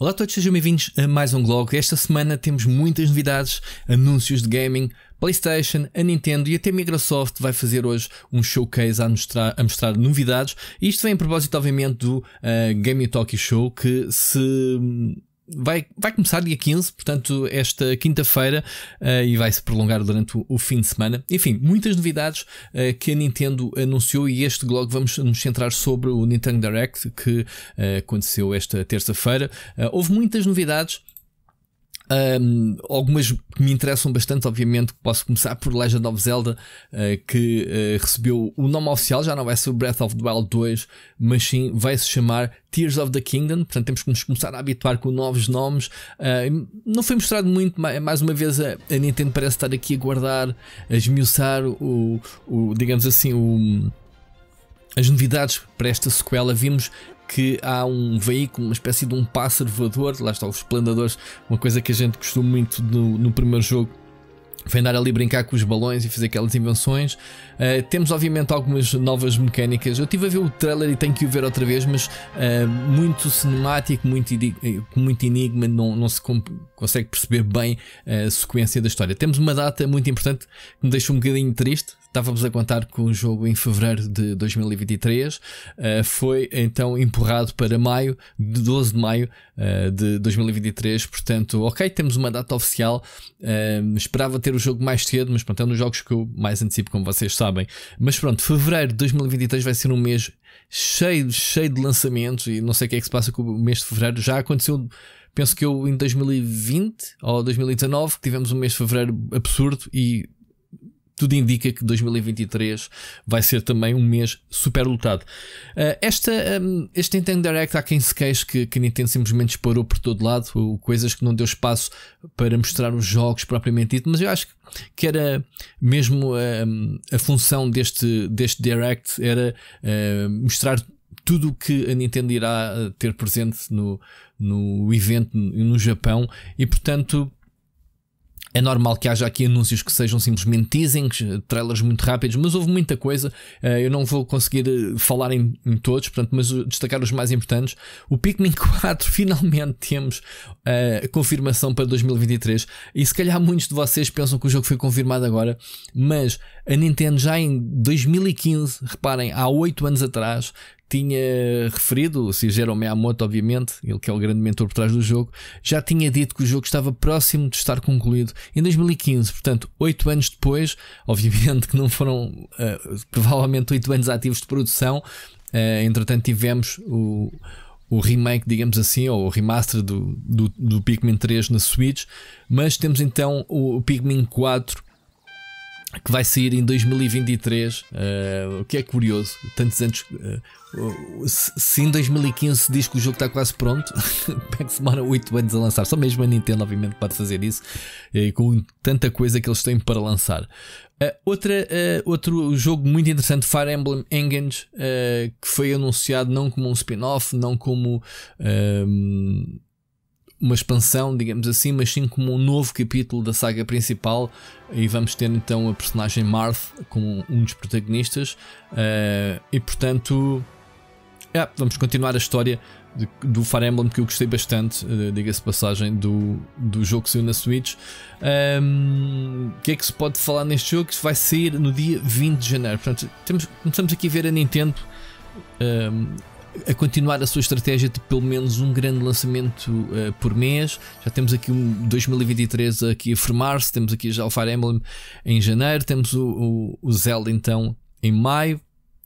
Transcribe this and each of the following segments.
Olá a todos, sejam bem-vindos a mais um blog. Esta semana temos muitas novidades, anúncios de gaming, PlayStation, a Nintendo e até a Microsoft vai fazer hoje um showcase a mostrar, a mostrar novidades. E isto vem a propósito, obviamente, do uh, Game Talk Show que se vai, vai começar dia 15, portanto, esta quinta-feira uh, e vai se prolongar durante o, o, fim de semana. Enfim, muitas novidades uh, que a Nintendo anunciou e este blog vamos nos centrar sobre o Nintendo Direct que uh, aconteceu esta terça-feira. houve muitas novidades um, algumas que me interessam bastante, obviamente, posso começar por Legend of Zelda, uh, que uh, recebeu o nome oficial, já não vai ser Breath of the Wild 2, mas sim vai se chamar Tears of the Kingdom, portanto temos que nos começar a habituar com novos nomes. Uh, não foi mostrado muito, mais uma vez a, a, Nintendo parece estar aqui a guardar, a esmiuçar o, o digamos assim, o as novidades para esta sequela. Vimos que há um veículo, uma espécie de um pássaro voador, lá está, os esplendadores, uma coisa que a gente gostou muito no, no primeiro jogo, foi andar ali brincar com os balões e fazer aquelas invenções. Uh, temos, obviamente, algumas novas mecânicas. Eu estive a ver o trailer e tenho que o ver outra vez, mas uh, muito cinemático, muito, eh, muito enigma, não, não se consegue perceber bem a sequência da história. Temos uma data muito importante que me deixa um bocadinho triste. Estávamos a contar com o jogo em fevereiro de 2023, uh, eh, foi então empurrado para maio, de 12 de maio uh, de 2023. Portanto, ok, temos uma data oficial. Uh, esperava ter o jogo mais cedo, mas pronto, é um dos jogos que eu mais antecipo, como vocês sabem. Mas pronto, fevereiro de 2023 vai ser um mês cheio, cheio de lançamentos e não sei o que é que se passa com o mês de fevereiro. Já aconteceu penso que eu em 2020 ou 2019 tivemos um mês de fevereiro absurdo e tudo indica que 2023 vai ser também um mês super lutado. Uh, eh, esta, um, ehm, este Nintendo Direct, há quem se queixe que, que Nintendo simplesmente disparou por todo lado, coisas que não deu espaço para mostrar os jogos propriamente dito, mas eu acho que era mesmo ehm, a função deste, deste Direct, era uh, mostrar tudo o que a Nintendo irá eh, ter presente no, no evento no Japão e, portanto é normal que haja aqui anúncios que sejam simplesmente teasings, eh, trailers muito rápidos, mas houve muita coisa. Eh, eu não vou conseguir eh, falar em, em todos, portanto, mas destacar os mais importantes. O Pikmin 4, finalmente temos a confirmação para 2023. E se calhar muitos de vocês pensam que o jogo foi confirmado agora, mas a Nintendo já em 2015, reparem, há 8 anos atrás, tinha referido, o Shigeru Miyamoto, obviamente, ele que é o grande mentor por trás do jogo, já tinha dito que o jogo estava próximo de estar concluído em 2015. Portanto, oito anos depois, obviamente que não foram uh, provavelmente oito anos ativos de produção. Uh, entretanto, tivemos o, o remake, digamos assim, ou o remaster do, do, do Pikmin 3 na Switch, mas temos então o, o Pikmin 4 que vai sair em 2023, uh, eh, o que é curioso, tantos anos. Uh, se em 2015 se diz que o jogo está quase pronto, é que demora 8 anos a lançar. Só mesmo a Nintendo, obviamente, pode fazer isso, uh, com tanta coisa que eles têm para lançar. Uh, outra, outro jogo muito interessante, Fire Emblem Engage, que foi anunciado não como um spin-off, não como. Ehm, uma expansão, digamos assim, mas sim como um novo capítulo da saga principal. E vamos ter então a personagem Marth como um dos protagonistas. Uh, e portanto, é, vamos continuar a história de, do Fire Emblem que eu gostei bastante, uh, diga-se passagem, do, do jogo que saiu na Switch. Ehm, o um, que é que se pode falar neste jogo? Que vai sair no dia 20 de janeiro. Portanto, temos, começamos aqui a ver a Nintendo. Um, ehm, a continuar a sua estratégia de pelo menos um grande lançamento uh, por mês. Já temos aqui um 2023 aqui a formar-se, temos aqui já o Fire Emblem em janeiro, temos o, o, o Zelda então em maio.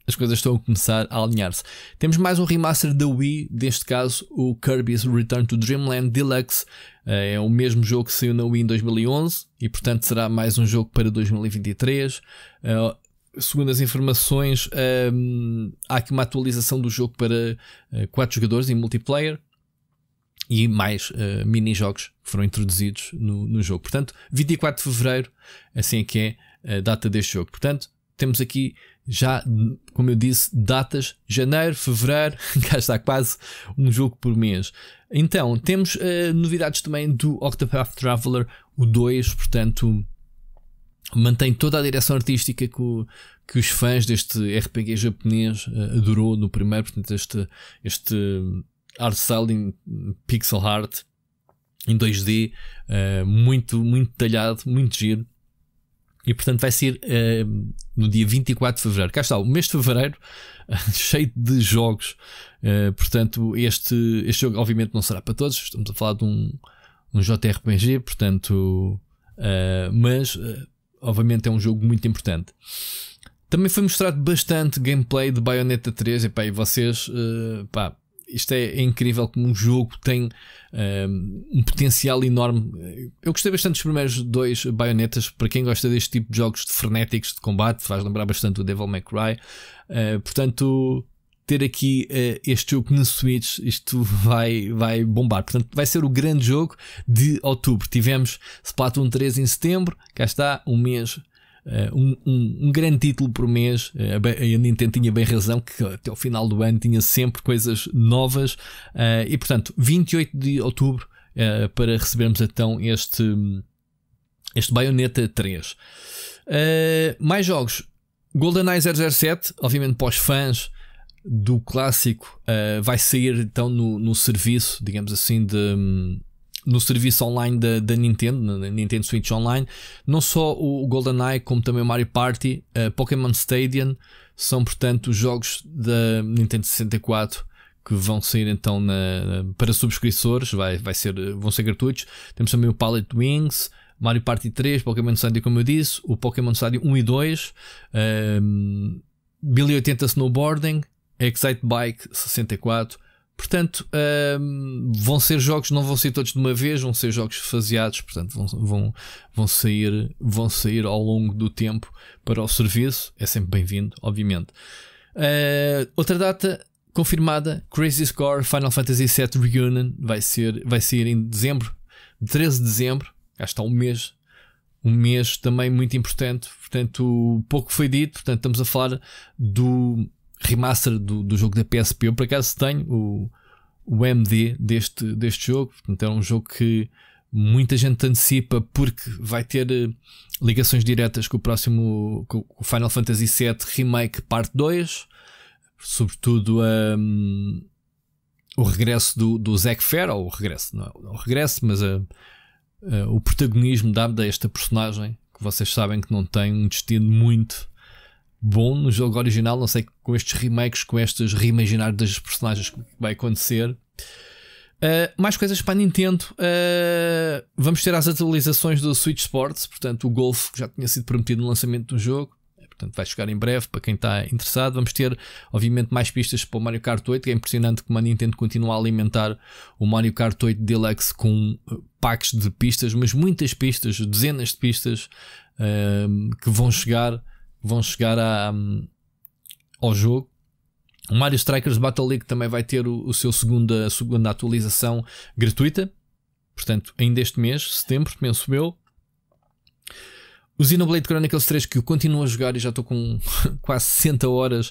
As coisas estão a começar a alinhar-se. Temos mais um remaster da Wii, deste caso o Kirby's Return to Dreamland Deluxe. Eh, é o mesmo jogo que saiu na Wii em 2011 e, portanto, será mais um jogo para 2023 segundo as informações, um, há aqui uma atualização do jogo para uh, eh, 4 jogadores em multiplayer e mais uh, mini-jogos que foram introduzidos no, no, jogo. Portanto, 24 de fevereiro, assim é que é a data deste jogo. Portanto, temos aqui já, como eu disse, datas janeiro, fevereiro, cá está quase um jogo por mês. Então, temos uh, novidades também do Octopath Traveler, o 2, portanto mantém toda a direção artística que, o, que os fãs deste RPG japonês uh, adorou no primeiro, portanto, este, este hum, art style em hum, pixel art em 2D, uh, eh, muito, muito detalhado, muito giro. E portanto vai ser uh, no dia 24 de Fevereiro. Cá está, o mês de Fevereiro cheio de jogos. portanto, este, este jogo obviamente não será para todos. Estamos a falar de um, um JRPG, portanto, mas obviamente é um jogo muito importante. Também foi mostrado bastante gameplay de Bayonetta 3. Epá, e vocês, uh, pá, isto é, é, incrível como um jogo tem um, eh, um, potencial enorme. Eu gostei bastante dos primeiros dois Bayonetas Para quem gosta deste tipo de jogos de frenéticos de combate, faz lembrar bastante o Devil May Cry. Uh, portanto, ter aqui uh, este jogo na Switch, isto vai, vai bombar. Portanto, vai ser o grande jogo de outubro. Tivemos Splatoon 3 em setembro, cá está, um mês. Uh, um, um, um, grande título por mês, uh, a Nintendo tinha bem razão que até o final do ano tinha sempre coisas novas, e portanto, 28 de outubro para recebermos então este, este Bayonetta 3. mais jogos, GoldenEye 007, obviamente para os fãs, do clássico uh, vai sair então no, no serviço, digamos assim, de. Um, no serviço online da, da, Nintendo, na Nintendo Switch Online, não só o GoldenEye, como também o Mario Party, uh, Pokémon Stadium, são portanto os jogos da Nintendo 64 que vão sair então na, para subscritores, vai, vai ser, eh, vão ser gratuitos. Temos também o Palette Wings, Mario Party 3, Pokémon Stadium, como eu disse, o Pokémon Stadium 1 e 2, um, 1080 Snowboarding, Bike 64. Portanto, um, vão ser jogos, não vão ser todos de uma vez, vão ser jogos faseados, portanto, vão, vão, vão, sair, vão sair ao longo do tempo para o serviço. É sempre bem-vindo, obviamente. Uh, outra data confirmada: Crazy Score Final Fantasy VII Reunion vai ser, vai sair em dezembro, 13 de dezembro. Já está um mês um mês também muito importante, portanto, pouco foi dito, portanto, estamos a falar do remaster do, do jogo da PSP. Eu por acaso tenho o, o MD deste, deste jogo, portanto é um jogo que muita gente antecipa porque vai ter eh, ligações diretas com o próximo com o Final Fantasy VII Remake Parte 2, sobretudo um, o regresso do, do Zack Fair, ou o regresso, não, é, é o regresso, mas a, eh, a, eh, o protagonismo dado a esta personagem que vocês sabem que não tem um destino muito bom no jogo original. Não sei com estes remakes, com estas reimaginadas das personagens que vai acontecer. Uh, mais coisas para a Nintendo. Uh, vamos ter as atualizações do Switch Sports, portanto, o Golf já tinha sido prometido no lançamento do jogo. É, portanto, vai chegar em breve para quem está interessado. Vamos ter, obviamente, mais pistas para o Mario Kart 8. Que é impressionante como a Nintendo continua a alimentar o Mario Kart 8 Deluxe com ah, packs de pistas, mas muitas pistas, dezenas de pistas uh, que vão chegar vão chegar a, um, ao jogo. O Mario Strikers Battle League também vai ter o, o seu segunda, segunda atualização gratuita. Portanto, ainda este mês, setembro, penso eu. O Xenoblade Chronicles 3, que eu continuo a jogar e já estou com quase 60 horas,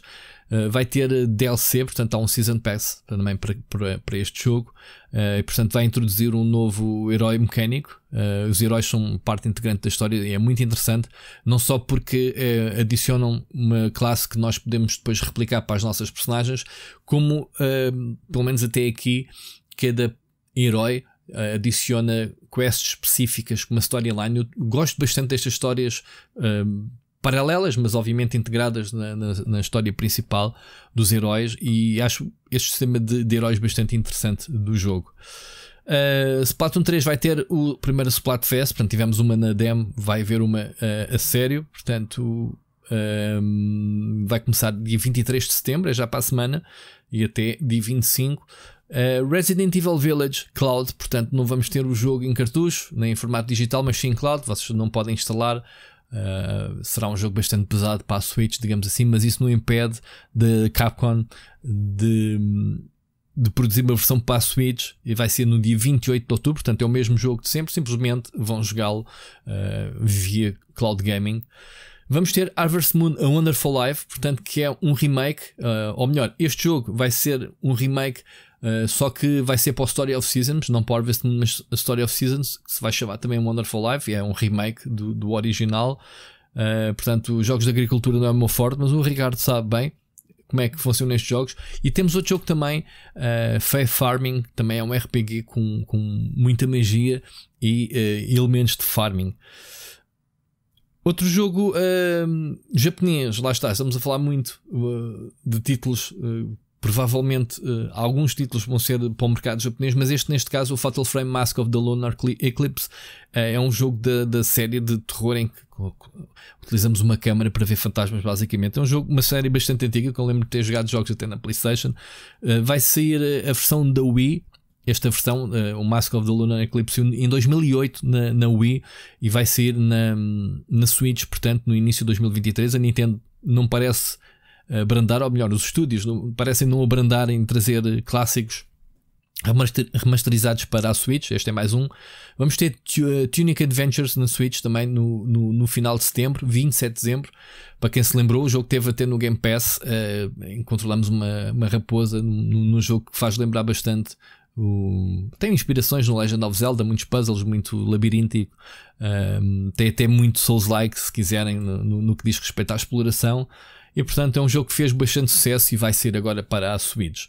uh, vai ter eh, DLC, portanto há um Season Pass também para, para, para este jogo. Uh, e portanto vai introduzir um novo herói mecânico. Uh, os heróis são parte integrante da história e é muito interessante, não só porque adicionam uma classe que nós podemos depois replicar para as nossas personagens, como pelo menos até aqui cada herói eh, adiciona quests específicas com uma storyline. Eu gosto bastante destas histórias eh, paralelas, mas obviamente integradas na, na, na, história principal dos heróis, e acho este sistema de, de heróis bastante interessante do jogo. Uh, Splatoon 3 vai ter o primeiro Splatfest, portanto, tivemos uma na demo, vai haver uma uh, a sério, portanto, vai começar dia 23 de setembro, é já para a semana, e até dia 25. Eh, Resident Evil Village Cloud, portanto, não vamos ter o jogo em cartucho, nem em formato digital, mas sim cloud, vocês não podem instalar. Uh, será um jogo bastante pesado para a Switch, digamos assim, mas isso não impede da Capcom de, de produzir uma versão para a Switch e vai ser no dia 28 de outubro, portanto é o mesmo jogo de sempre, simplesmente vão jogá-lo uh, via cloud gaming. Vamos ter Harvest Moon A Wonderful Life, portanto que é um remake, uh, ou melhor, este jogo vai ser um remake eh, só que vai ser para o Story of Seasons, não para Harvest Moon, mas a Story of Seasons, que se vai chamar também Wonderful Life, e é um remake do, do original. Uh, portanto, os jogos de agricultura não é o meu forte, mas o Ricardo sabe bem como é que funcionam estes jogos. E temos outro jogo também, uh, eh, Faith Farming, também é um RPG com, com muita magia e uh, elementos de farming. Outro jogo uh, japonês, lá está, estamos a falar muito uh, de títulos uh, Provavelmente uh, alguns títulos vão ser para o mercado japonês, mas este, neste caso, o Fatal Frame Mask of the Lunar Eclipse, uh, é um jogo da, da série de terror em que utilizamos uma câmera para ver fantasmas, basicamente. É um jogo, uma série bastante antiga, que eu lembro de ter jogado jogos até na PlayStation. Uh, vai sair a, versão da Wii esta versão, uh, o Mask of the Lunar Eclipse, em 2008 na, na Wii e vai sair na, na Switch, portanto, no início de 2023. A Nintendo não parece abrandar, ou melhor, os estúdios não, parecem não abrandar em trazer clássicos remaster, remasterizados para a Switch. Este é mais um. Vamos ter eh, Tunic Adventures na Switch também no, no, no, final de setembro, 27 de dezembro. Para quem se lembrou, o jogo teve até no Game Pass. Uh, controlamos uma, uma raposa num, num jogo que faz lembrar bastante o... Tem inspirações no Legend of Zelda, muitos puzzles, muito labiríntico, um, eh, tem até muito Souls-like, se quiserem, no, no, que diz respeito à exploração. E portanto é um jogo que fez bastante sucesso e vai ser agora para a Switch.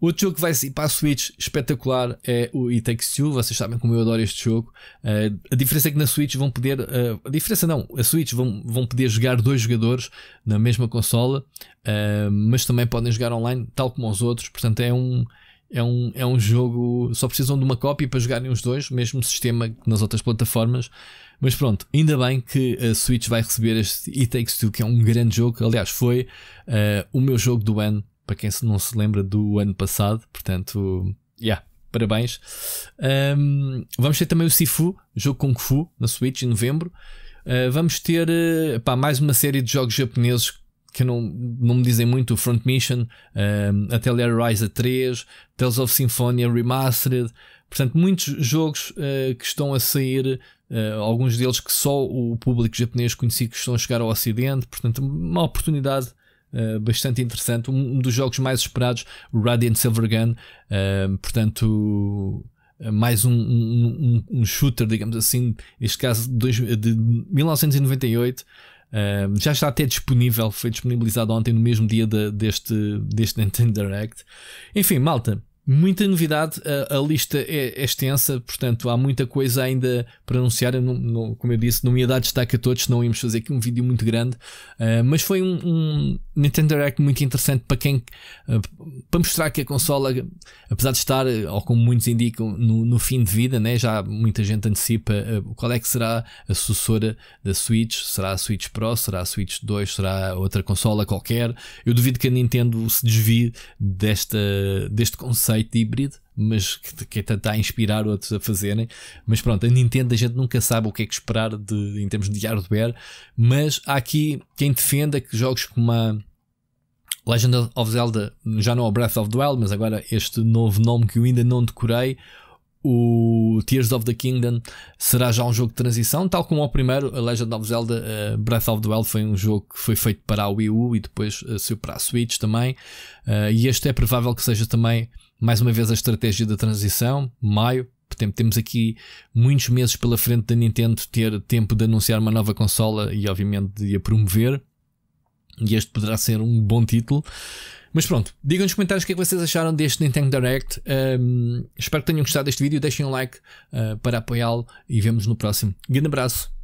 Outro jogo que vai sair para a Switch espetacular é o It Takes Two. Vocês sabem como eu adoro este jogo. Uh, a diferença é que na Switch vão poder. Uh, a diferença não, a Switch vão, vão poder jogar dois jogadores na mesma consola, uh, mas também podem jogar online, tal como os outros. Portanto, é um, é um, é um jogo. Só precisam de uma cópia para jogarem os dois, mesmo sistema que nas outras plataformas. Mas pronto, ainda bem que a Switch vai receber este It Takes Two, que é um grande jogo. Aliás, foi uh, o meu jogo do ano, para quem não se lembra do ano passado. Portanto, yeah, parabéns. Um, vamos ter também o Sifu, jogo Kung Fu, na Switch, em novembro. Uh, vamos ter uh, pá, mais uma série de jogos japoneses que não, não me dizem muito, Front Mission, um, ehm, até Lair Rise 3, Tales of Symphonia Remastered, portanto, muitos jogos uh, que estão a sair, uh, alguns deles que só o público japonês conhecia que estão a chegar ao Ocidente, portanto, uma oportunidade Uh, bastante interessante, um dos jogos mais esperados, Radiant Silvergun, uh, ehm, portanto, mais um, um, um, shooter, digamos assim, neste caso de 1998 já está até disponível, foi disponibilizado ontem no mesmo dia de, deste, deste Nintendo Direct. Enfim, malta, muita novidade, a, a lista é, é, extensa, portanto há muita coisa ainda para anunciar. Eu não, não, como eu disse, não ia dar destaque a todos, não íamos fazer aqui um vídeo muito grande. Uh, mas foi um, um, Nintendo Direct muito interessante para quem uh, para mostrar que a consola, apesar de estar, ah, ou como muitos indicam, no, no fim de vida, né? já muita gente antecipa uh, qual é que será a sucessora da Switch. Será a Switch Pro? Será a Switch 2? Será outra consola qualquer? Eu duvido que a Nintendo se desvie desta, deste conceito conceito híbrido, mas que, que está é a inspirar outros a fazerem. Mas pronto, a Nintendo a gente nunca sabe o que é que esperar de, em termos de hardware, mas há aqui quem defenda que jogos como a Legend of Zelda, já não é o Breath of the Wild, mas agora este novo nome que eu ainda não decorei, o o Tears of the Kingdom será já um jogo de transição, tal como o primeiro, a Legend of Zelda uh, Breath of the Wild foi um jogo que foi feito para a Wii U e depois uh, saiu para a Switch também. Uh, e este é provável que seja também, mais uma vez, a estratégia da transição, maio. Portanto, temos aqui muitos meses pela frente da Nintendo ter tempo de anunciar uma nova consola e, obviamente, de a promover. E este poderá ser um bom título. Mas pronto, digam nos comentários o que é que vocês acharam deste Nintendo Direct. Um, espero que tenham gostado deste vídeo. Deixem um like uh, para apoiá-lo e vemos no próximo. Grande abraço.